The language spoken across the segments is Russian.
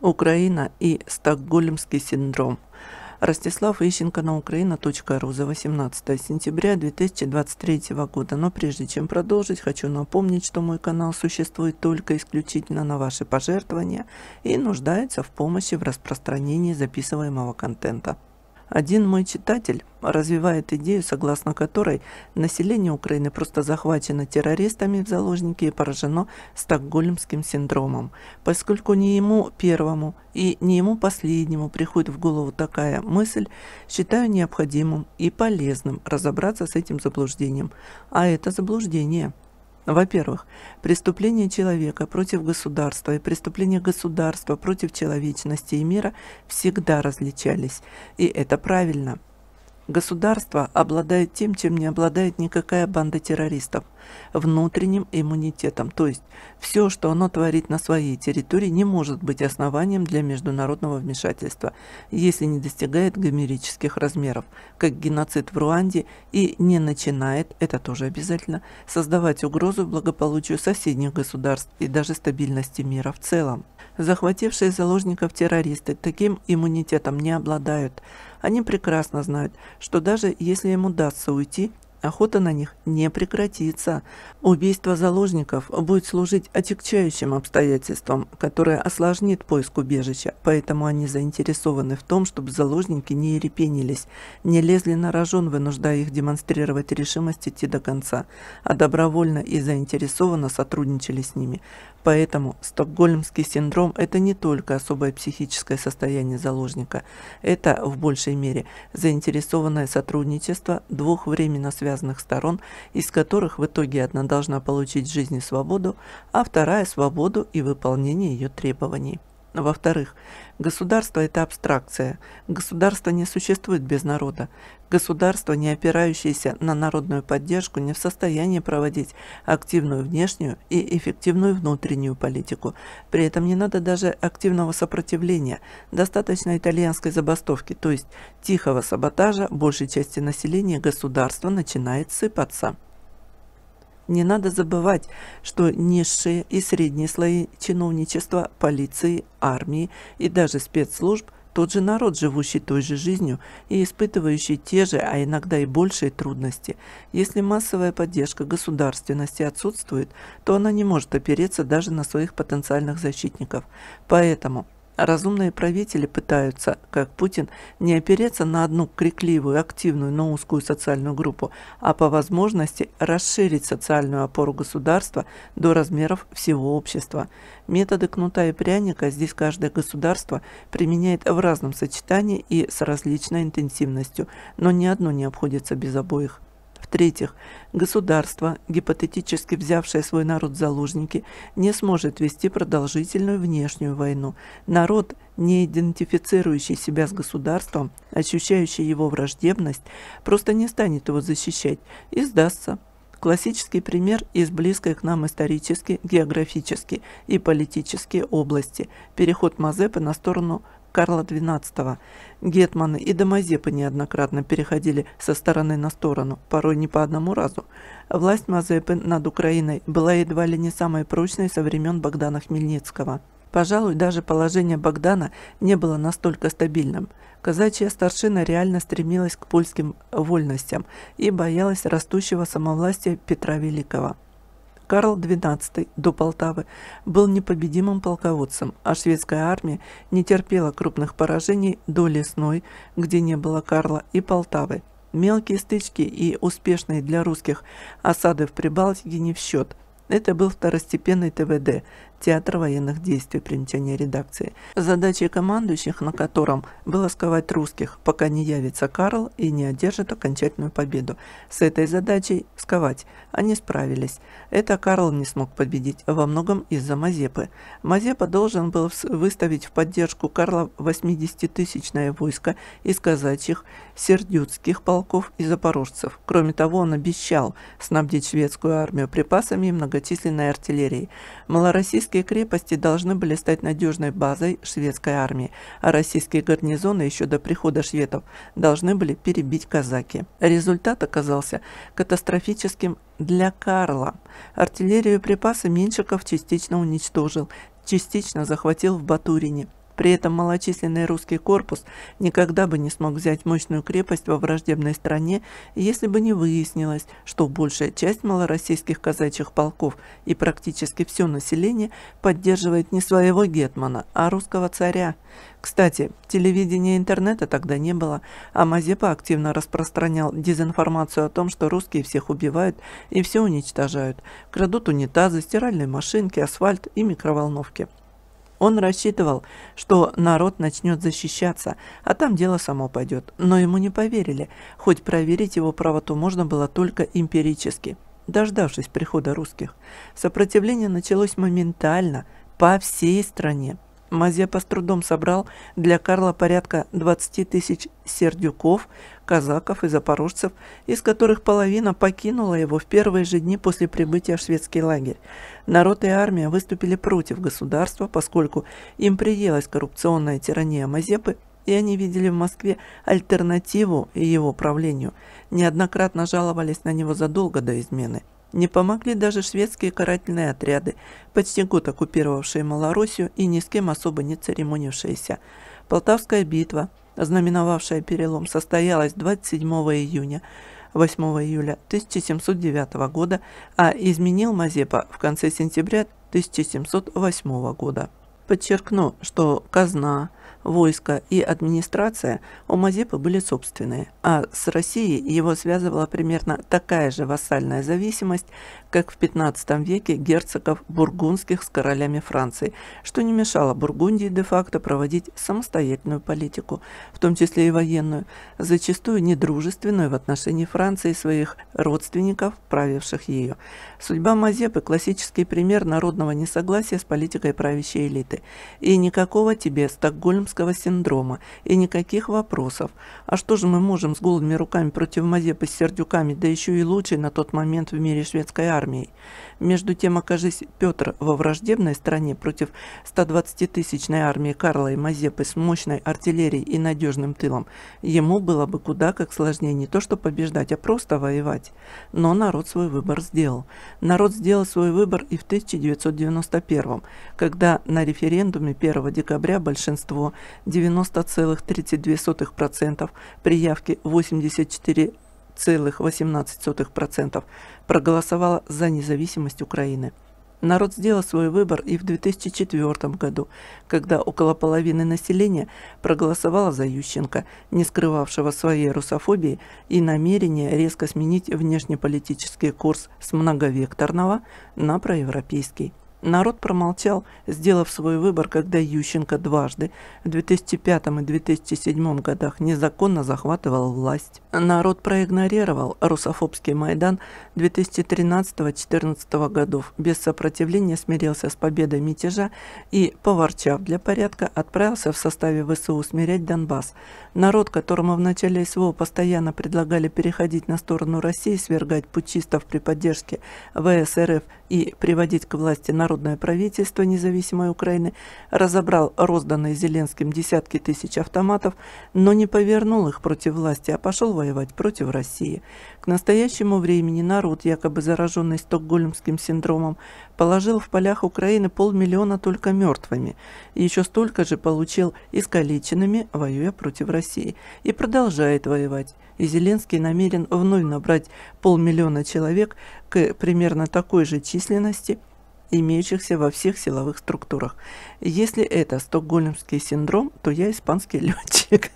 Украина и Стокгольмский синдром. Ростислав Ищенко на украина.ру за 18 сентября 2023 года. Но прежде чем продолжить, хочу напомнить, что мой канал существует только исключительно на ваши пожертвования и нуждается в помощи в распространении записываемого контента. Один мой читатель развивает идею, согласно которой население Украины просто захвачено террористами в заложники и поражено стокгольмским синдромом, поскольку не ему первому и не ему последнему приходит в голову такая мысль, считаю необходимым и полезным разобраться с этим заблуждением. А это заблуждение – ну, во-первых, преступление человека против государства и преступление государства против человечности и мира всегда различались, и это правильно – Государство обладает тем, чем не обладает никакая банда террористов – внутренним иммунитетом. То есть все, что оно творит на своей территории, не может быть основанием для международного вмешательства, если не достигает гомерических размеров, как геноцид в Руанде, и не начинает, это тоже обязательно, создавать угрозу благополучию соседних государств и даже стабильности мира в целом. Захватившие заложников террористы таким иммунитетом не обладают – они прекрасно знают, что даже если им удастся уйти, Охота на них не прекратится. Убийство заложников будет служить отягчающим обстоятельством, которое осложнит поиск убежища, поэтому они заинтересованы в том, чтобы заложники не ерепенились, не лезли на рожон, вынуждая их демонстрировать решимость идти до конца, а добровольно и заинтересованно сотрудничали с ними. Поэтому стокгольмский синдром – это не только особое психическое состояние заложника, это в большей мере заинтересованное сотрудничество двух временно связанных связанных сторон, из которых в итоге одна должна получить жизнь и свободу, а вторая – свободу и выполнение ее требований. Во-вторых, государство – это абстракция. Государство не существует без народа. Государство, не опирающееся на народную поддержку, не в состоянии проводить активную внешнюю и эффективную внутреннюю политику. При этом не надо даже активного сопротивления, достаточно итальянской забастовки, то есть тихого саботажа большей части населения государство начинает сыпаться. Не надо забывать, что низшие и средние слои чиновничества, полиции, армии и даже спецслужб тот же народ, живущий той же жизнью и испытывающий те же, а иногда и большие трудности. Если массовая поддержка государственности отсутствует, то она не может опереться даже на своих потенциальных защитников. Поэтому – Разумные правители пытаются, как Путин, не опереться на одну крикливую, активную, но узкую социальную группу, а по возможности расширить социальную опору государства до размеров всего общества. Методы кнута и пряника здесь каждое государство применяет в разном сочетании и с различной интенсивностью, но ни одно не обходится без обоих. В-третьих, государство, гипотетически взявшее свой народ в заложники, не сможет вести продолжительную внешнюю войну. Народ, не идентифицирующий себя с государством, ощущающий его враждебность, просто не станет его защищать и сдастся. Классический пример из близкой к нам исторически, географически и политические области – переход Мазепы на сторону Карла XII. Гетманы и Домозепы неоднократно переходили со стороны на сторону, порой не по одному разу. Власть Мазепы над Украиной была едва ли не самой прочной со времен Богдана Хмельницкого. Пожалуй, даже положение Богдана не было настолько стабильным. Казачья старшина реально стремилась к польским вольностям и боялась растущего самовластия Петра Великого. Карл XII до Полтавы был непобедимым полководцем, а шведская армия не терпела крупных поражений до Лесной, где не было Карла, и Полтавы. Мелкие стычки и успешные для русских осады в Прибалтике не в счет. Это был второстепенный ТВД, театр военных действий при нтяне редакции, задачей командующих на котором было сковать русских, пока не явится Карл и не одержит окончательную победу. С этой задачей сковать они справились. Это Карл не смог победить, во многом из-за Мазепы. Мазепа должен был выставить в поддержку Карла 80-тысячное войско из казачьих, сердюцких полков и запорожцев. Кроме того, он обещал снабдить шведскую армию припасами и многочисленной артиллерией. Малороссийский Балтийские крепости должны были стать надежной базой шведской армии, а российские гарнизоны еще до прихода шведов должны были перебить казаки. Результат оказался катастрофическим для Карла. Артиллерию и припасы Меншиков частично уничтожил, частично захватил в Батурине – при этом малочисленный русский корпус никогда бы не смог взять мощную крепость во враждебной стране, если бы не выяснилось, что большая часть малороссийских казачьих полков и практически все население поддерживает не своего гетмана, а русского царя. Кстати, телевидения и интернета тогда не было, а Мазепа активно распространял дезинформацию о том, что русские всех убивают и все уничтожают, крадут унитазы, стиральные машинки, асфальт и микроволновки. Он рассчитывал, что народ начнет защищаться, а там дело само пойдет. Но ему не поверили, хоть проверить его правоту можно было только эмпирически. Дождавшись прихода русских, сопротивление началось моментально по всей стране. Мазепа с трудом собрал для Карла порядка 20 тысяч сердюков, казаков и запорожцев, из которых половина покинула его в первые же дни после прибытия в шведский лагерь. Народ и армия выступили против государства, поскольку им приелась коррупционная тирания Мазепы, и они видели в Москве альтернативу его правлению, неоднократно жаловались на него задолго до измены. Не помогли даже шведские карательные отряды, почти год оккупировавшие Малороссию и ни с кем особо не церемонившиеся. Полтавская битва, знаменовавшая перелом, состоялась 27 июня. 8 июля 1709 года, а изменил Мазепа в конце сентября 1708 года. Подчеркну, что казна, войско и администрация у Мазепы были собственные, а с Россией его связывала примерно такая же вассальная зависимость, как в XV веке герцогов бургундских с королями Франции, что не мешало Бургундии де-факто проводить самостоятельную политику, в том числе и военную, зачастую недружественную в отношении Франции своих родственников, правивших ее. Судьба Мазепы – классический пример народного несогласия с политикой правящей элиты. И никакого тебе Стокгольм стокгольмского синдрома и никаких вопросов. А что же мы можем с голыми руками против Мазепы с сердюками, да еще и лучшей на тот момент в мире шведской армии? Между тем, окажись Петр во враждебной стране против 120-тысячной армии Карла и Мазепы с мощной артиллерией и надежным тылом, ему было бы куда как сложнее не то что побеждать, а просто воевать. Но народ свой выбор сделал. Народ сделал свой выбор и в 1991, когда на референдуме 1 декабря большинство равно 90,32% при явке 84,18% проголосовало за независимость Украины. Народ сделал свой выбор и в 2004 году, когда около половины населения проголосовало за Ющенко, не скрывавшего своей русофобии и намерения резко сменить внешнеполитический курс с многовекторного на проевропейский. Народ промолчал, сделав свой выбор, когда Ющенко дважды в 2005 и 2007 годах незаконно захватывал власть. Народ проигнорировал русофобский Майдан 2013-2014 годов, без сопротивления смирился с победой мятежа и, поворчав для порядка, отправился в составе ВСУ смирять Донбасс. Народ, которому в начале СВО постоянно предлагали переходить на сторону России, свергать путчистов при поддержке ВСРФ и приводить к власти народ, Народное правительство независимой Украины разобрал розданные Зеленским десятки тысяч автоматов, но не повернул их против власти, а пошел воевать против России. К настоящему времени народ, якобы зараженный стокгольмским синдромом, положил в полях Украины полмиллиона только мертвыми, и еще столько же получил искалеченными, воюя против России, и продолжает воевать. И Зеленский намерен вновь набрать полмиллиона человек к примерно такой же численности – имеющихся во всех силовых структурах. Если это стокгольмский синдром, то я испанский летчик.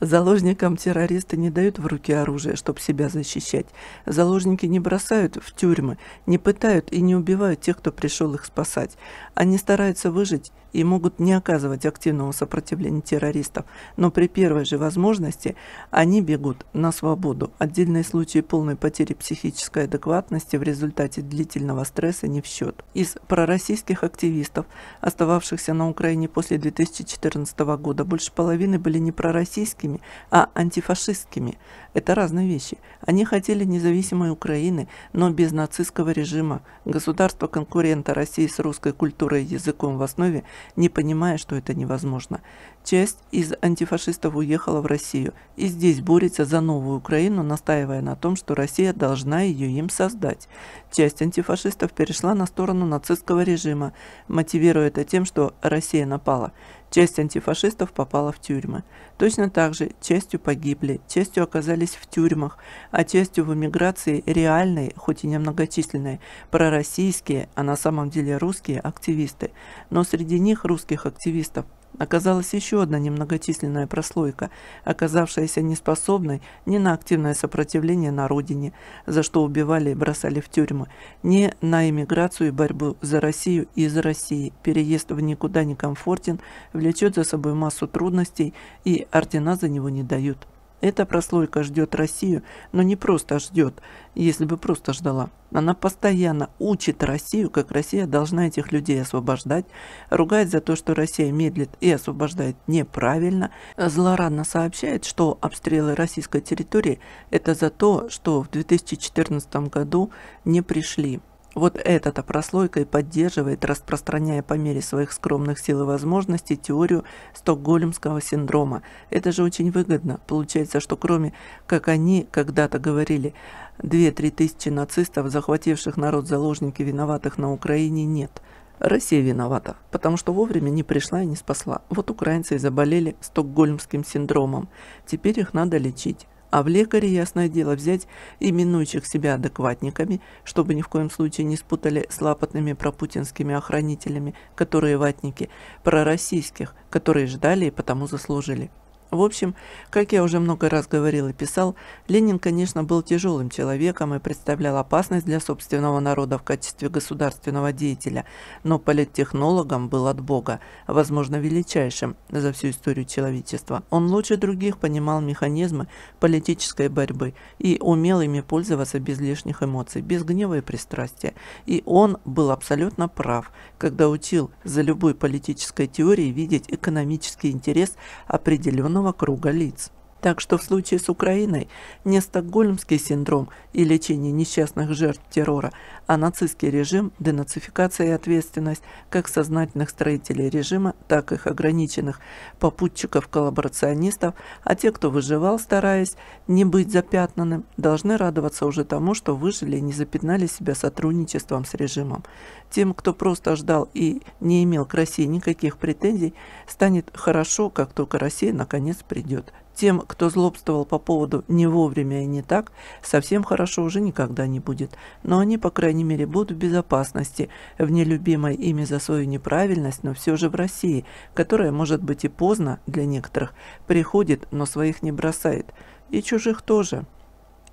Заложникам террористы не дают в руки оружие, чтобы себя защищать. Заложники не бросают в тюрьмы, не пытают и не убивают тех, кто пришел их спасать. Они стараются выжить и могут не оказывать активного сопротивления террористов, но при первой же возможности они бегут на свободу. Отдельные случаи полной потери психической адекватности в результате длительного стресса не в счет. Из пророссийских активистов, остававшихся на Украине после 2014 года, больше половины были не пророссийскими, фашистскими, а антифашистскими. Это разные вещи. Они хотели независимой Украины, но без нацистского режима. Государство-конкурента России с русской культурой и языком в основе, не понимая, что это невозможно. Часть из антифашистов уехала в Россию и здесь борется за новую Украину, настаивая на том, что Россия должна ее им создать. Часть антифашистов перешла на сторону нацистского режима, мотивируя это тем, что Россия напала. Часть антифашистов попала в тюрьмы. Точно так же частью погибли, частью оказались в тюрьмах, а частью в эмиграции реальные, хоть и немногочисленные, пророссийские, а на самом деле русские активисты. Но среди них русских активистов оказалась еще одна немногочисленная прослойка, оказавшаяся неспособной ни на активное сопротивление на родине, за что убивали и бросали в тюрьмы, ни на эмиграцию и борьбу за Россию и из России. Переезд в никуда не комфортен, влечет за собой массу трудностей, и ордена за него не дают. Эта прослойка ждет Россию, но не просто ждет, если бы просто ждала. Она постоянно учит Россию, как Россия должна этих людей освобождать, ругает за то, что Россия медлит и освобождает неправильно, злорадно сообщает, что обстрелы российской территории – это за то, что в 2014 году не пришли вот эта-то прослойка и поддерживает, распространяя по мере своих скромных сил и возможностей, теорию стокгольмского синдрома. Это же очень выгодно. Получается, что кроме, как они когда-то говорили, 2-3 тысячи нацистов, захвативших народ заложники, виноватых на Украине, нет. Россия виновата, потому что вовремя не пришла и не спасла. Вот украинцы и заболели стокгольмским синдромом. Теперь их надо лечить. А в лекаре, ясное дело, взять именующих себя адекватниками, чтобы ни в коем случае не спутали с лапотными пропутинскими охранителями, которые ватники, пророссийских, которые ждали и потому заслужили. В общем, как я уже много раз говорил и писал, Ленин, конечно, был тяжелым человеком и представлял опасность для собственного народа в качестве государственного деятеля, но политтехнологом был от Бога, возможно, величайшим за всю историю человечества. Он лучше других понимал механизмы политической борьбы и умел ими пользоваться без лишних эмоций, без гнева и пристрастия. И он был абсолютно прав, когда учил за любой политической теорией видеть экономический интерес определенного полного круга лиц. Так что в случае с Украиной не стокгольмский синдром и лечение несчастных жертв террора, а нацистский режим, денацификация и ответственность как сознательных строителей режима, так и их ограниченных попутчиков-коллаборационистов, а те, кто выживал, стараясь не быть запятнанным, должны радоваться уже тому, что выжили и не запятнали себя сотрудничеством с режимом. Тем, кто просто ждал и не имел к России никаких претензий, станет хорошо, как только Россия наконец придет тем, кто злобствовал по поводу «не вовремя и не так», совсем хорошо уже никогда не будет, но они, по крайней мере, будут в безопасности, в нелюбимой ими за свою неправильность, но все же в России, которая, может быть, и поздно для некоторых, приходит, но своих не бросает, и чужих тоже.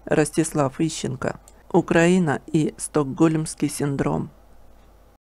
Ростислав Ищенко. Украина и Стокгольмский синдром.